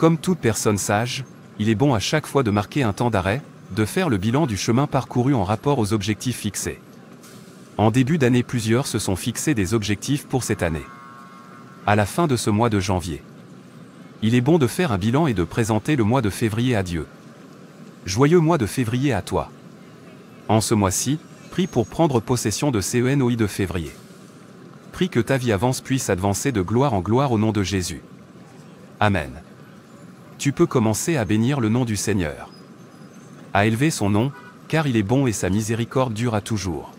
Comme toute personne sage, il est bon à chaque fois de marquer un temps d'arrêt, de faire le bilan du chemin parcouru en rapport aux objectifs fixés. En début d'année, plusieurs se sont fixés des objectifs pour cette année. À la fin de ce mois de janvier, il est bon de faire un bilan et de présenter le mois de février à Dieu. Joyeux mois de février à toi. En ce mois-ci, prie pour prendre possession de CENOI de février. Prie que ta vie avance puisse avancer de gloire en gloire au nom de Jésus. Amen tu peux commencer à bénir le nom du Seigneur. À élever son nom, car il est bon et sa miséricorde dure à toujours.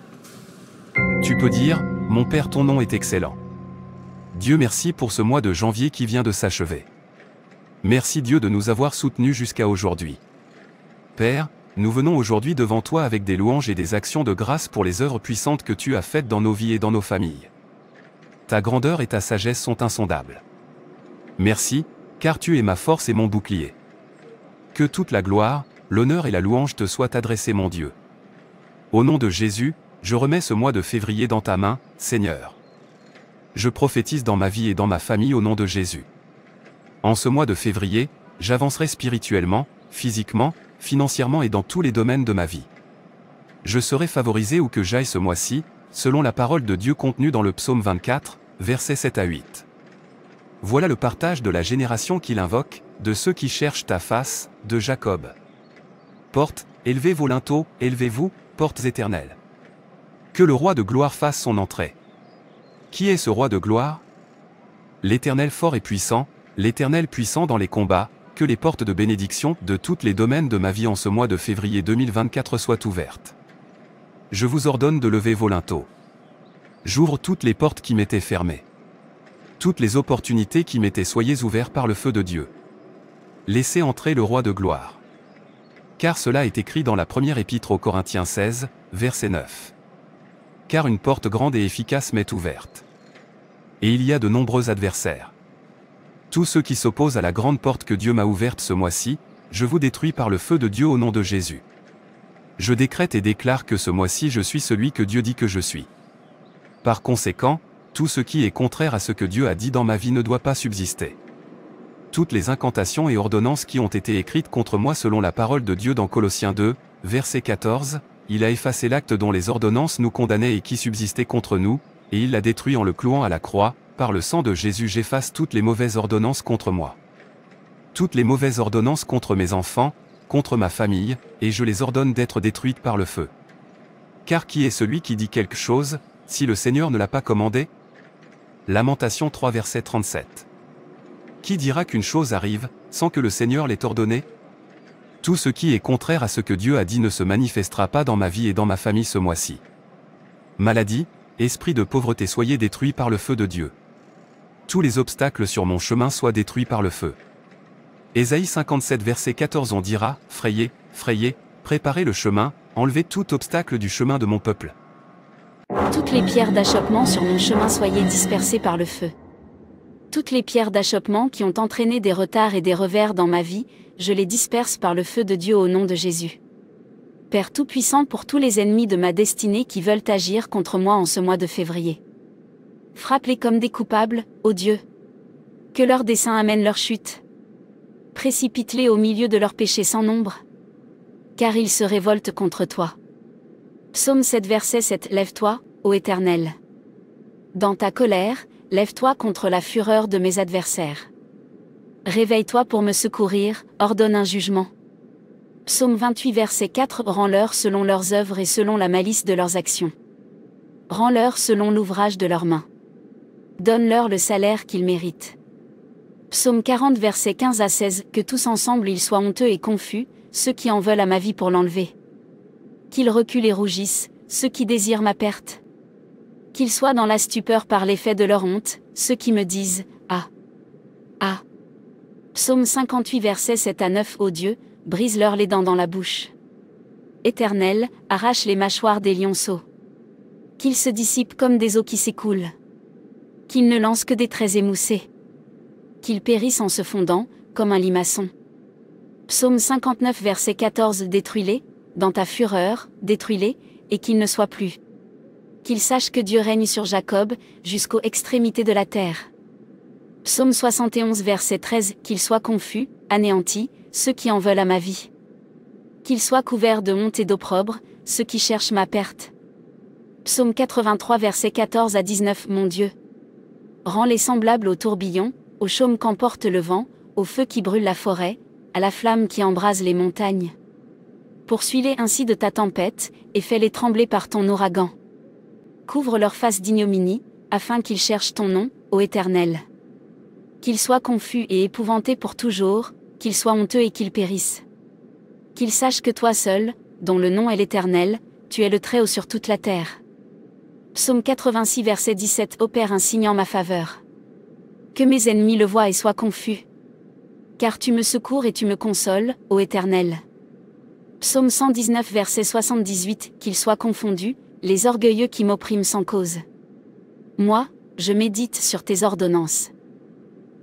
Tu peux dire, Mon Père, ton nom est excellent. Dieu merci pour ce mois de janvier qui vient de s'achever. Merci Dieu de nous avoir soutenus jusqu'à aujourd'hui. Père, nous venons aujourd'hui devant toi avec des louanges et des actions de grâce pour les œuvres puissantes que tu as faites dans nos vies et dans nos familles. Ta grandeur et ta sagesse sont insondables. Merci, car tu es ma force et mon bouclier. Que toute la gloire, l'honneur et la louange te soient adressés mon Dieu. Au nom de Jésus, je remets ce mois de février dans ta main, Seigneur. Je prophétise dans ma vie et dans ma famille au nom de Jésus. En ce mois de février, j'avancerai spirituellement, physiquement, financièrement et dans tous les domaines de ma vie. Je serai favorisé ou que j'aille ce mois-ci, selon la parole de Dieu contenue dans le psaume 24, versets 7 à 8. Voilà le partage de la génération qu'il invoque, de ceux qui cherchent ta face, de Jacob. Portes, élevez vos linteaux, élevez-vous, portes éternelles. Que le roi de gloire fasse son entrée. Qui est ce roi de gloire L'Éternel fort et puissant, l'Éternel puissant dans les combats, que les portes de bénédiction de tous les domaines de ma vie en ce mois de février 2024 soient ouvertes. Je vous ordonne de lever vos linteaux. J'ouvre toutes les portes qui m'étaient fermées toutes les opportunités qui m'étaient soyez ouvertes par le feu de Dieu. Laissez entrer le roi de gloire. Car cela est écrit dans la première épître aux Corinthiens 16, verset 9. Car une porte grande et efficace m'est ouverte. Et il y a de nombreux adversaires. Tous ceux qui s'opposent à la grande porte que Dieu m'a ouverte ce mois-ci, je vous détruis par le feu de Dieu au nom de Jésus. Je décrète et déclare que ce mois-ci je suis celui que Dieu dit que je suis. Par conséquent, tout ce qui est contraire à ce que Dieu a dit dans ma vie ne doit pas subsister. Toutes les incantations et ordonnances qui ont été écrites contre moi selon la parole de Dieu dans Colossiens 2, verset 14, il a effacé l'acte dont les ordonnances nous condamnaient et qui subsistait contre nous, et il l'a détruit en le clouant à la croix, par le sang de Jésus j'efface toutes les mauvaises ordonnances contre moi. Toutes les mauvaises ordonnances contre mes enfants, contre ma famille, et je les ordonne d'être détruites par le feu. Car qui est celui qui dit quelque chose, si le Seigneur ne l'a pas commandé Lamentation 3 verset 37. Qui dira qu'une chose arrive, sans que le Seigneur l'ait ordonnée Tout ce qui est contraire à ce que Dieu a dit ne se manifestera pas dans ma vie et dans ma famille ce mois-ci. Maladie, esprit de pauvreté soyez détruits par le feu de Dieu. Tous les obstacles sur mon chemin soient détruits par le feu. Ésaïe 57 verset 14 on dira, Frayez, frayez, préparez le chemin, enlevez tout obstacle du chemin de mon peuple. Toutes les pierres d'achoppement sur mon chemin soyez dispersées par le feu. Toutes les pierres d'achoppement qui ont entraîné des retards et des revers dans ma vie, je les disperse par le feu de Dieu au nom de Jésus. Père Tout-Puissant pour tous les ennemis de ma destinée qui veulent agir contre moi en ce mois de février. Frappe-les comme des coupables, ô Dieu. Que leurs dessein amène leur chute. Précipite-les au milieu de leurs péchés sans nombre. Car ils se révoltent contre toi. Psaume 7 verset 7 Lève-toi, ô Éternel. Dans ta colère, lève-toi contre la fureur de mes adversaires. Réveille-toi pour me secourir, ordonne un jugement. Psaume 28 verset 4 Rends-leur selon leurs œuvres et selon la malice de leurs actions. Rends-leur selon l'ouvrage de leurs mains. Donne-leur le salaire qu'ils méritent. Psaume 40 verset 15 à 16 Que tous ensemble ils soient honteux et confus, ceux qui en veulent à ma vie pour l'enlever qu'ils reculent et rougissent, ceux qui désirent ma perte. Qu'ils soient dans la stupeur par l'effet de leur honte, ceux qui me disent Ah Ah Psaume 58, verset 7 à 9 Ô Dieu, brise-leur les dents dans la bouche. Éternel, arrache les mâchoires des lionceaux. Qu'ils se dissipent comme des eaux qui s'écoulent. Qu'ils ne lancent que des traits émoussés. Qu'ils périssent en se fondant, comme un limaçon. Psaume 59, verset 14 Détruis-les, dans ta fureur, détruis-les, et qu'ils ne soient plus. Qu'ils sachent que Dieu règne sur Jacob, jusqu'aux extrémités de la terre. Psaume 71 verset 13 Qu'ils soient confus, anéantis, ceux qui en veulent à ma vie. Qu'ils soient couverts de honte et d'opprobre, ceux qui cherchent ma perte. Psaume 83 verset 14 à 19 Mon Dieu. Rends-les semblables au tourbillon, au chaume qu'emporte le vent, au feu qui brûle la forêt, à la flamme qui embrase les montagnes. Poursuis-les ainsi de ta tempête, et fais-les trembler par ton ouragan. Couvre leur face d'ignominie, afin qu'ils cherchent ton nom, ô Éternel. Qu'ils soient confus et épouvantés pour toujours, qu'ils soient honteux et qu'ils périssent. Qu'ils sachent que toi seul, dont le nom est l'Éternel, tu es le Très-Haut sur toute la terre. Psaume 86 verset 17 Opère un signe en ma faveur. Que mes ennemis le voient et soient confus. Car tu me secours et tu me consoles, ô Éternel. Psaume 119 verset 78, qu'ils soient confondus, les orgueilleux qui m'oppriment sans cause. Moi, je médite sur tes ordonnances.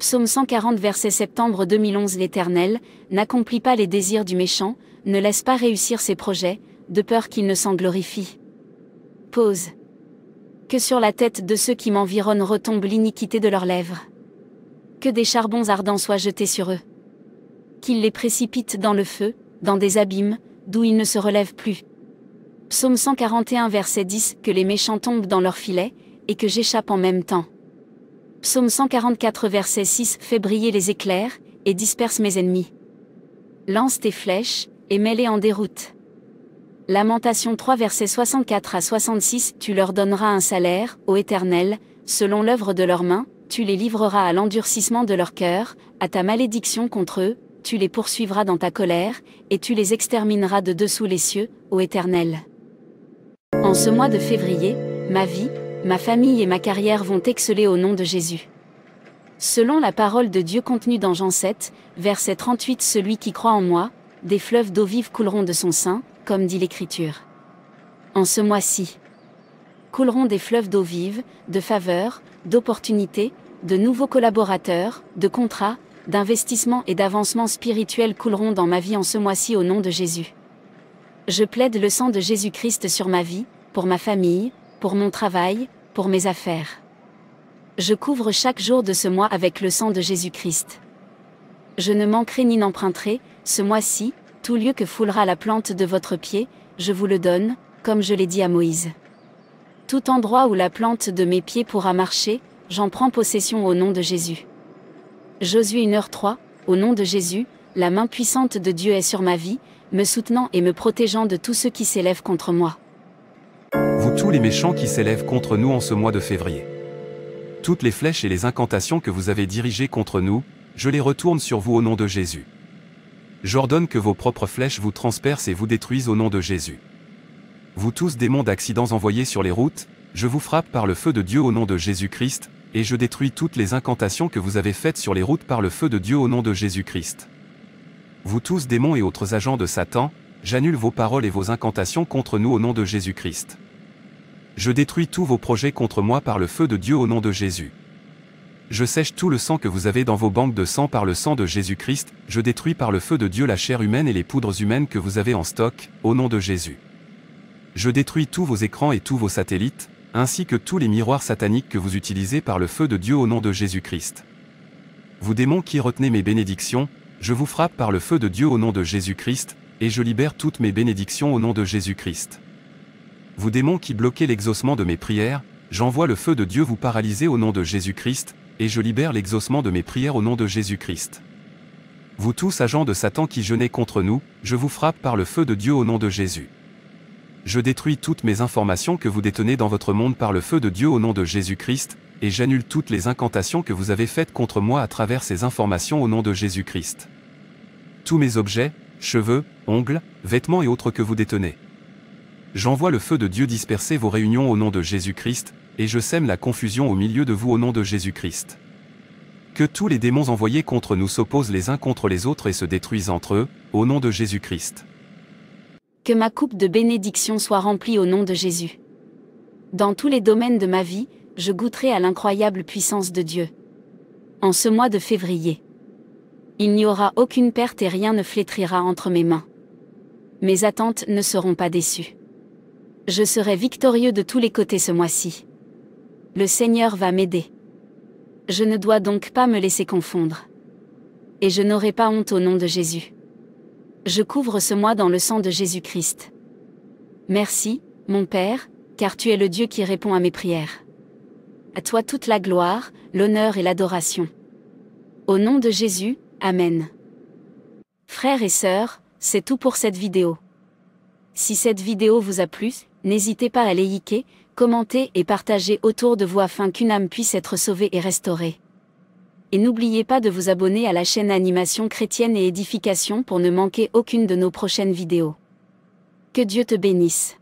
Psaume 140 verset septembre 2011 L'Éternel n'accomplit pas les désirs du méchant, ne laisse pas réussir ses projets, de peur qu'il ne s'en glorifie. Pause. Que sur la tête de ceux qui m'environnent retombe l'iniquité de leurs lèvres. Que des charbons ardents soient jetés sur eux. Qu'ils les précipitent dans le feu, dans des abîmes, d'où ils ne se relèvent plus. Psaume 141 verset 10, que les méchants tombent dans leur filet, et que j'échappe en même temps. Psaume 144 verset 6, fais briller les éclairs, et disperse mes ennemis. Lance tes flèches, et mets-les en déroute. Lamentation 3 versets 64 à 66, tu leur donneras un salaire, ô Éternel, selon l'œuvre de leurs mains, tu les livreras à l'endurcissement de leur cœur, à ta malédiction contre eux, tu les poursuivras dans ta colère, et tu les extermineras de dessous les cieux, ô Éternel. En ce mois de février, ma vie, ma famille et ma carrière vont exceller au nom de Jésus. Selon la parole de Dieu contenue dans Jean 7, verset 38, Celui qui croit en moi, des fleuves d'eau vive couleront de son sein, comme dit l'Écriture. En ce mois-ci, couleront des fleuves d'eau vive, de faveur, d'opportunités, de nouveaux collaborateurs, de contrats, d'investissement et d'avancement spirituel couleront dans ma vie en ce mois-ci au nom de Jésus. Je plaide le sang de Jésus-Christ sur ma vie, pour ma famille, pour mon travail, pour mes affaires. Je couvre chaque jour de ce mois avec le sang de Jésus-Christ. Je ne manquerai ni n'emprunterai, ce mois-ci, tout lieu que foulera la plante de votre pied, je vous le donne, comme je l'ai dit à Moïse. Tout endroit où la plante de mes pieds pourra marcher, j'en prends possession au nom de Jésus. Josué 1h3, au nom de Jésus, la main puissante de Dieu est sur ma vie, me soutenant et me protégeant de tous ceux qui s'élèvent contre moi. Vous tous les méchants qui s'élèvent contre nous en ce mois de février. Toutes les flèches et les incantations que vous avez dirigées contre nous, je les retourne sur vous au nom de Jésus. J'ordonne que vos propres flèches vous transpercent et vous détruisent au nom de Jésus. Vous tous démons d'accidents envoyés sur les routes, je vous frappe par le feu de Dieu au nom de Jésus-Christ, et je détruis toutes les incantations que vous avez faites sur les routes par le feu de Dieu au nom de Jésus-Christ. Vous tous démons et autres agents de Satan, j'annule vos paroles et vos incantations contre nous au nom de Jésus-Christ. Je détruis tous vos projets contre moi par le feu de Dieu au nom de Jésus. Je sèche tout le sang que vous avez dans vos banques de sang par le sang de Jésus-Christ, je détruis par le feu de Dieu la chair humaine et les poudres humaines que vous avez en stock, au nom de Jésus. Je détruis tous vos écrans et tous vos satellites, ainsi que tous les miroirs sataniques que vous utilisez par le feu de Dieu au nom de Jésus-Christ. Vous démons qui retenez mes bénédictions, je vous frappe par le feu de Dieu au nom de Jésus-Christ, et je libère toutes mes bénédictions au nom de Jésus-Christ. Vous démons qui bloquez l'exaucement de mes prières, j'envoie le feu de Dieu vous paralyser au nom de Jésus-Christ, et je libère l'exaucement de mes prières au nom de Jésus-Christ. Vous tous agents de Satan qui jeûnez contre nous, je vous frappe par le feu de Dieu au nom de Jésus. Je détruis toutes mes informations que vous détenez dans votre monde par le feu de Dieu au nom de Jésus-Christ, et j'annule toutes les incantations que vous avez faites contre moi à travers ces informations au nom de Jésus-Christ. Tous mes objets, cheveux, ongles, vêtements et autres que vous détenez. J'envoie le feu de Dieu disperser vos réunions au nom de Jésus-Christ, et je sème la confusion au milieu de vous au nom de Jésus-Christ. Que tous les démons envoyés contre nous s'opposent les uns contre les autres et se détruisent entre eux, au nom de Jésus-Christ que ma coupe de bénédiction soit remplie au nom de Jésus. Dans tous les domaines de ma vie, je goûterai à l'incroyable puissance de Dieu. En ce mois de février, il n'y aura aucune perte et rien ne flétrira entre mes mains. Mes attentes ne seront pas déçues. Je serai victorieux de tous les côtés ce mois-ci. Le Seigneur va m'aider. Je ne dois donc pas me laisser confondre. Et je n'aurai pas honte au nom de Jésus. Je couvre ce mois dans le sang de Jésus-Christ. Merci, mon Père, car tu es le Dieu qui répond à mes prières. À toi toute la gloire, l'honneur et l'adoration. Au nom de Jésus, Amen. Frères et sœurs, c'est tout pour cette vidéo. Si cette vidéo vous a plu, n'hésitez pas à liker, commenter et partager autour de vous afin qu'une âme puisse être sauvée et restaurée et n'oubliez pas de vous abonner à la chaîne Animation chrétienne et édification pour ne manquer aucune de nos prochaines vidéos. Que Dieu te bénisse.